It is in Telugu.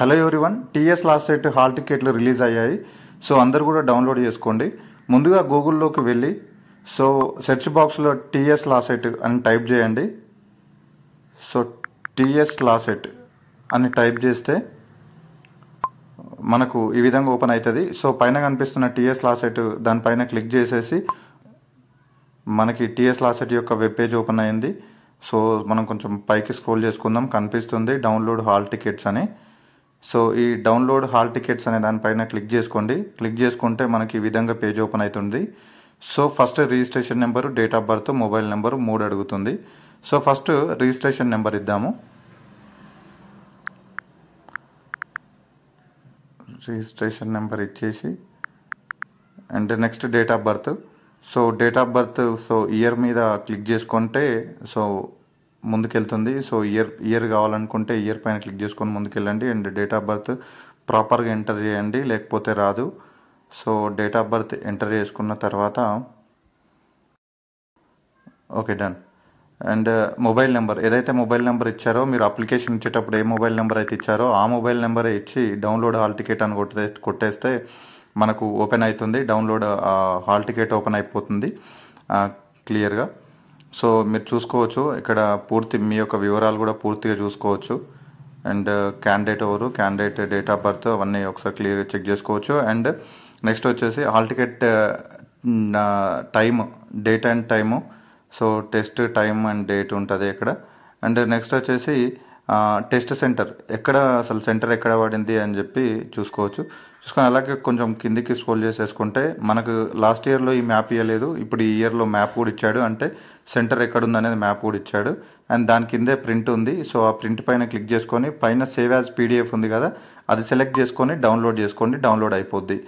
hello everyone TS LAWCET hall టికెట్లు రిలీజ్ అయ్యాయి సో అందరు కూడా డౌన్లోడ్ చేసుకోండి ముందుగా గూగుల్లోకి వెళ్ళి సో సెర్చ్ బాక్స్లో టీఎస్ లాసెట్ అని టైప్ చేయండి సో టీఎస్ లాసెట్ అని టైప్ చేస్తే మనకు ఈ విధంగా ఓపెన్ అవుతుంది సో పైన కనిపిస్తున్న టీఎస్ లాసెట్ దానిపైన క్లిక్ చేసేసి మనకి టీఎస్ లాసెట్ యొక్క వెబ్ పేజ్ ఓపెన్ అయింది సో మనం కొంచెం పైకి స్క్రోల్ చేసుకుందాం కనిపిస్తుంది డౌన్లోడ్ హాల్ టికెట్స్ అని సో ఈ డౌన్లోడ్ హాల్ టికెట్స్ అనే దానిపైన క్లిక్ చేసుకోండి క్లిక్ చేసుకుంటే మనకి ఈ విధంగా పేజ్ ఓపెన్ అవుతుంది so first registration number date of birth mobile number మూడు అడుగుతుంది సో ఫస్ట్ రిజిస్ట్రేషన్ నెంబర్ ఇద్దాము రిజిస్ట్రేషన్ నెంబర్ ఇచ్చేసి and next date of birth so date of birth so year మీద క్లిక్ చేసుకుంటే సో ముందుకెళ్తుంది సో ఇయర్ ఇయర్ కావాలనుకుంటే ఇయర్ పైన క్లిక్ చేసుకొని ముందుకెళ్ళండి అండ్ డేట్ ఆఫ్ బర్త్ ప్రాపర్గా ఎంటర్ చేయండి లేకపోతే రాదు so date of birth enter చేసుకున్న తర్వాత okay done and mobile number ఏదైతే మొబైల్ నెంబర్ ఇచ్చారో మీరు అప్లికేషన్ ఇచ్చేటప్పుడు ఏ మొబైల్ నెంబర్ అయితే ఇచ్చారో ఆ మొబైల్ నెంబర్ ఇచ్చి డౌన్లోడ్ హాల్ టికెట్ అని కొట్టే కొట్టేస్తే మనకు ఓపెన్ అవుతుంది డౌన్లోడ్ హాల్ టికెట్ ఓపెన్ అయిపోతుంది క్లియర్గా సో మీరు చూసుకోవచ్చు ఇక్కడ పూర్తి మీ యొక్క వివరాలు కూడా పూర్తిగా చూసుకోవచ్చు అండ్ క్యాండిడేట్ uh, ఎవరు క్యాండిడేట్ డేట్ ఆఫ్ బర్త్ అవన్నీ ఒకసారి క్లియర్ చెక్ చేసుకోవచ్చు అండ్ నెక్స్ట్ వచ్చేసి hall ticket time date and time so test time and date ఉంటుంది ఇక్కడ అండ్ నెక్స్ట్ వచ్చేసి టెస్ట్ సెంటర్ ఎక్కడ అసలు సెంటర్ ఎక్కడ పడింది అని చెప్పి చూసుకోవచ్చు చూసుకొని అలాగే కొంచెం కిందికి స్క్రోల్ చేసేసుకుంటే మనకు లాస్ట్ ఇయర్లో ఈ మ్యాప్ ఇవ్వలేదు ఇప్పుడు ఈ ఇయర్లో మ్యాప్ కూడా ఇచ్చాడు అంటే సెంటర్ ఎక్కడుంది అనేది మ్యాప్ కూడా ఇచ్చాడు అండ్ దాని కిందే ప్రింట్ ఉంది సో ఆ ప్రింట్ పైన క్లిక్ చేసుకొని పైన సేవ్ యాజ్ పీడిఎఫ్ ఉంది కదా అది సెలెక్ట్ చేసుకొని డౌన్లోడ్ చేసుకోండి డౌన్లోడ్ అయిపోద్ది